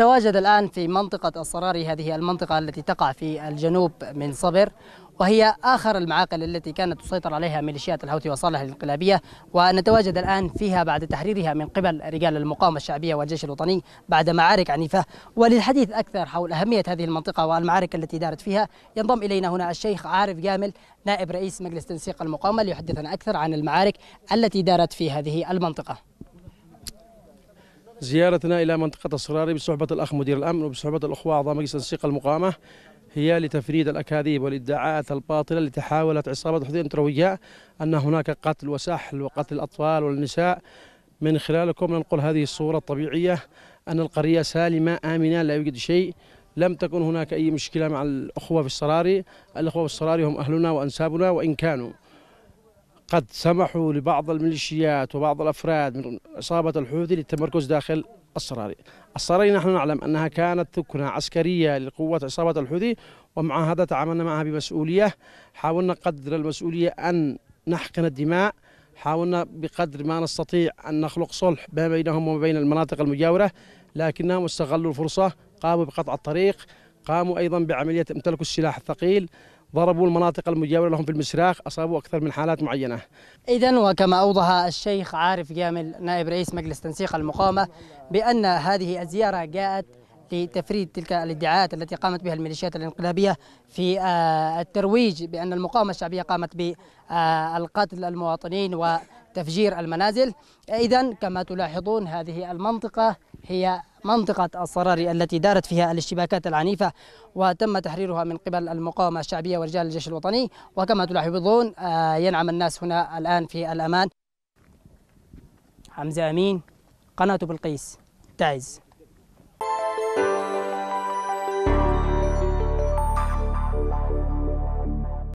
نتواجد الآن في منطقة الصراري هذه المنطقة التي تقع في الجنوب من صبر وهي آخر المعاقل التي كانت تسيطر عليها ميليشيات الحوثي وصالح الانقلابية ونتواجد الآن فيها بعد تحريرها من قبل رجال المقاومة الشعبية والجيش الوطني بعد معارك عنيفة وللحديث أكثر حول أهمية هذه المنطقة والمعارك التي دارت فيها ينضم إلينا هنا الشيخ عارف جامل نائب رئيس مجلس تنسيق المقاومة ليحدثنا أكثر عن المعارك التي دارت في هذه المنطقة زيارتنا إلى منطقة الصراري بصحبة الأخ مدير الأمن وبصحبة الأخوة أعضاء مجلس تنسيق المقاومة هي لتفريد الأكاذيب والإدعاءات الباطلة التي حاولت عصابة حوثي التروية أن هناك قتل وسحل وقتل الأطفال والنساء من خلالكم ننقل هذه الصورة الطبيعية أن القرية سالمة آمنة لا يوجد شيء لم تكن هناك أي مشكلة مع الأخوة في الصراري الأخوة في الصراري هم أهلنا وأنسابنا وإن كانوا قد سمحوا لبعض الميليشيات وبعض الأفراد من عصابة الحوثي للتمركز داخل الصراري الصراري نحن نعلم أنها كانت ثكنة عسكرية لقوة عصابة الحوثي ومع هذا تعاملنا معها بمسؤولية حاولنا قدر المسؤولية أن نحقن الدماء حاولنا بقدر ما نستطيع أن نخلق صلح ما بينهم وما بين المناطق المجاورة لكنهم استغلوا الفرصة قاموا بقطع الطريق قاموا أيضا بعملية امتلكوا السلاح الثقيل ضربوا المناطق المجاورة لهم في المسراخ أصابوا أكثر من حالات معينة إذا وكما أوضح الشيخ عارف جامل نائب رئيس مجلس تنسيق المقاومة بأن هذه الزيارة جاءت لتفريد تلك الادعاءات التي قامت بها الميليشيات الانقلابية في آه، الترويج بأن المقاومة الشعبية قامت بالقتل المواطنين وتفجير المنازل إذا كما تلاحظون هذه المنطقة هي منطقة الصراري التي دارت فيها الاشتباكات العنيفة وتم تحريرها من قبل المقاومة الشعبية ورجال الجيش الوطني وكما تلاحظون آه، ينعم الناس هنا الآن في الأمان حمزة أمين قناة بلقيس تعز